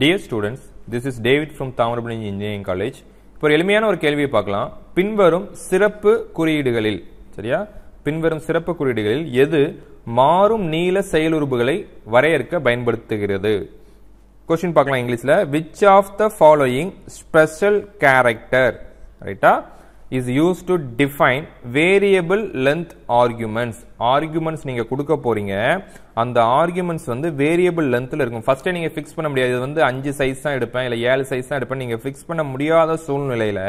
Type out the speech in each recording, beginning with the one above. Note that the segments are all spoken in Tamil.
Dear students, this is David from Thamirabarani engineering college இப்போ எளிமையான ஒரு கேள்வியை பார்க்கலாம் பின்வரும் சிறப்பு குறியீடுகளில் சரியா பின்வரும் சிறப்பு குறியீடுகளில் எது மாறும் நீள செயலுறுப்புகளை வரையறுக்க பயன்படுத்துகிறது கொஸ்டின் பார்க்கலாம் இங்கிலீஷில் which of the following special character ரைட்டா is use to define variable length arguments arguments நீங்கள் கொடுக்க போகிறீங்க அந்த ஆர்குமெண்ட்ஸ் வந்து வேரியபிள் லென்த்தில் இருக்கும் ஃபர்ஸ்ட்டே நீங்கள் ஃபிக்ஸ் பண்ண முடியாது வந்து அஞ்சு சைஸ் தான் எடுப்பேன் இல்லை ஏழு சைஸ் தான் எடுப்பேன் நீங்கள் ஃபிக்ஸ் பண்ண முடியாத சூழ்நிலையில்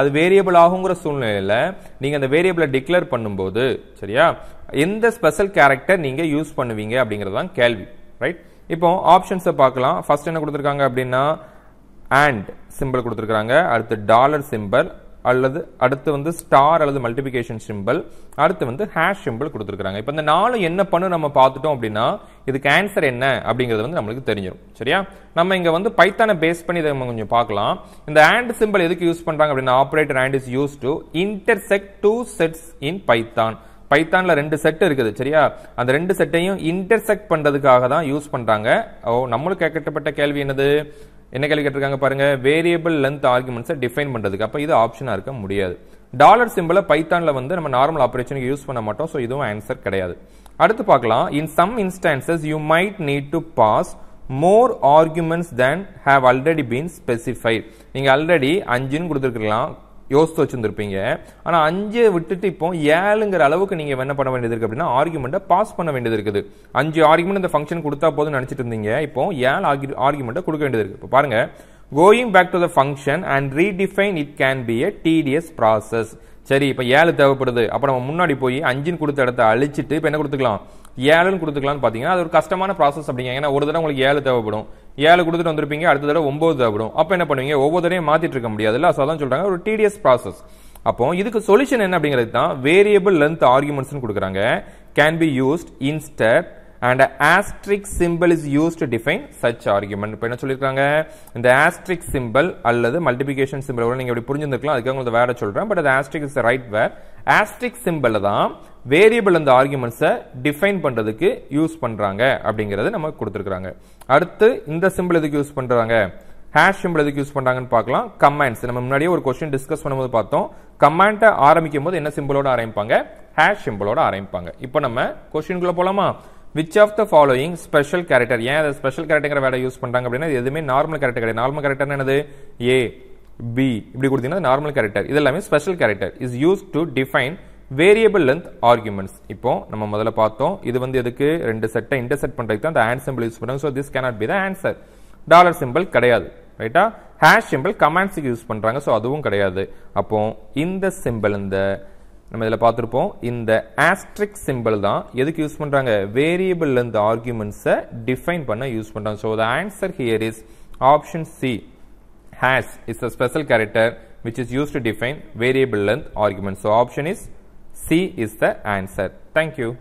அது வேரியபிள் ஆகுங்கிற சூழ்நிலையில் நீங்கள் அந்த வேரியபிளை டிக்ளேர் பண்ணும்போது சரியா எந்த ஸ்பெஷல் கேரக்டர் நீங்கள் யூஸ் பண்ணுவீங்க அப்படிங்கிறது தான் கேள்வி ரைட் இப்போ ஆப்ஷன்ஸை பார்க்கலாம் ஃபர்ஸ்ட் என்ன கொடுத்துருக்காங்க அப்படின்னா அண்ட் சிம்பிள் கொடுத்துருக்காங்க அடுத்து டாலர் சிம்பிள் அல்லது அடுத்து வந்து ஸ்டார் அல்லது மல்டிபிகேஷன் சிம்பிள் அடுத்து வந்து ஹேஷ் சிம்பிள் கொடுத்துருக்காங்க இப்போ இந்த நாலு என்ன பண்ணு நம்ம பார்த்துட்டோம் அப்படின்னா இதுக்கு ஆன்சர் என்ன அப்படிங்கிறது வந்து நம்மளுக்கு தெரிஞ்சிடும் சரியா நம்ம இங்கே வந்து பைத்தானை பேஸ் பண்ணி இதை நம்ம கொஞ்சம் பார்க்கலாம் இந்த ஆண்ட் சிம்பிள் எதுக்கு யூஸ் பண்ணுறாங்க அப்படின்னா operator and is use to intersect two sets in Python பைத்தானில் ரெண்டு செட் இருக்குது சரியா அந்த ரெண்டு செட்டையும் இன்டர்செக்ட் பண்ணுறதுக்காக தான் யூஸ் பண்ணுறாங்க ஓ நம்மளுக்கு கேட்கப்பட்ட கேள்வி என்னது என்ன கேள்வி கேட்டிருக்காங்க பாருங்க வேரியபிள் லென்த் ஆர்குமெண்ட்ஸை டிஃபைன் பண்ணுறதுக்கு அப்போ இது ஆப்ஷனாக இருக்க முடியாது டாலர் சிம்பிளை பைத்தானில் வந்து நம்ம நார்மல் ஆப்ரேஷனுக்கு யூஸ் பண்ண மாட்டோம் ஸோ இதுவும் ஆன்சர் கிடையாது அடுத்து பார்க்கலாம் in some instances you might need to pass more arguments than have already been specified நீங்கள் ஆல்ரெடி அஞ்சுன்னு கொடுத்துருக்கலாம் யோசித்து வச்சுருந்துருப்பீங்க ஆனால் அஞ்சை விட்டுட்டு இப்போ ஏழுங்கிற அளவுக்கு நீங்கள் என்ன பண்ண வேண்டியது இருக்குது அப்படின்னா ஆர்குமெண்ட்டை பாஸ் பண்ண வேண்டியது இருக்குது அஞ்சு ஆர்குமெண்ட் இந்த ஃபங்க்ஷன் கொடுத்தா போதும்னு நினச்சிட்டு இருந்தீங்க இப்போ ஏழு ஆர்கு ஆர்குமெண்ட்டை கொடுக்க வேண்டியது இருக்குது இப்போ பாருங்கள் going back to the function and redefine it can be a DTS process சரி இப்போ ஏழு தேவைப்படுது அப்போ நம்ம முன்னாடி போய் அஞ்சுன்னு கொடுத்த இடத்த அழிச்சிட்டு இப்போ என்ன கொடுத்துக்கலாம் ஏழுன்னு கொடுத்துக்கலாம்னு பார்த்தீங்கன்னா அது ஒரு கஷ்டமான ப்ராசஸ் அப்படிங்க ஏன்னா ஒரு தடவை உங்களுக்கு ஏழு தேவைப்படும் ஏழு கொடுத்துட்டு வந்திருப்பீங்க அடுத்த தடவை ஒம்பது தேவைப்படும் அப்போ என்ன பண்ணுவீங்க ஒவ்வொரு தடையும் மாற்றிட்டு இருக்க முடியாதுல்ல ஸோ அதான் சொல்கிறாங்க ஒரு டிடிஎஸ் ப்ராசஸ் அப்போ இதுக்கு சொல்யூஷன் என்ன அப்படிங்கிறது தான் வேரியபிள் லென்த் ஆர்குமெண்ட்ஸ்னு கொடுக்குறாங்க can be used instead and asterisk symbol is use to define such argument இப்போ என்ன சொல்லியிருக்காங்க இந்த ஆஸ்ட்ரிக் சிம்பிள் அல்லது மல்டிபிகேஷன் சிம்பிள் நீங்கள் இப்படி புரிஞ்சிருக்கலாம் அதுக்காக உங்களுக்கு வேற சொல்கிறேன் பட் அது asterisk is right where asterisk symbol தான் வேரியபிள் அந்த ஆர்குமெண்ட்ஸை டிஃபைன் பண்ணுறதுக்கு யூஸ் பண்ணுறாங்க அப்படிங்கிறத நம்ம கொடுத்துருக்குறாங்க அடுத்து இந்த சிம்பிள் எதுக்கு யூஸ் பண்ணுறாங்க ஹேஷ் சிம்பிள் எதுக்கு யூஸ் பண்ணுறாங்கன்னு பார்க்கலாம் கமாண்ட்ஸ் நம்ம முன்னாடியே ஒரு கொஸ்டின் டிஸ்கஸ் பண்ணும்போது பார்த்தோம் கமாண்ட்டை ஆரம்பிக்கும் போது என்ன சிம்பிளோட ஆரம்பிப்பாங்க ஹேஷ் சிம்பிளோட ஆரம்பிப்பாங்க இப்போ நம்ம கொஸ்டின்குள்ளே போகலாமா which of the following special character ஏன் அதை ஸ்பெஷல் கேரக்டர் வேலை யூஸ் பண்ணுறாங்க அப்படின்னா எதுவுமே நார்மல் கேரக்டர் கிடையாது நார்மல் கேரக்டர் என்னது ஏ பி இப்படி கொடுத்தீங்கன்னா நார்மல் கேரக்டர் இது எல்லாமே special character is use to define variable length arguments இப்போம் நம்ம முதல்ல பார்த்தோம் இது வந்து எதுக்கு ரெண்டு செட்டை இன்டர்செக்ட் பண்ணுறதுக்கு தான் அந்த ஹேண்ட் use யூஸ் பண்ணுறாங்க so cannot be the answer answer dollar கடையாது கிடையாது symbol ஹேஷ் use பண்டுராங்க யூஸ் பண்ணுறாங்க ஸோ அதுவும் கிடையாது அப்போ இந்த சிம்பிள் இந்த நம்ம இதில் பார்த்துருப்போம் இந்த ஆஸ்ட்ரிக் symbol தான் எதுக்கு யூஸ் பண்ணுறாங்க வேரியபிள் லென்த் arguments டிஃபைன் பண்ண யூஸ் பண்டும் so the answer here is option C hash is a special character which is used to define variable length arguments So option is C is the answer. Thank you.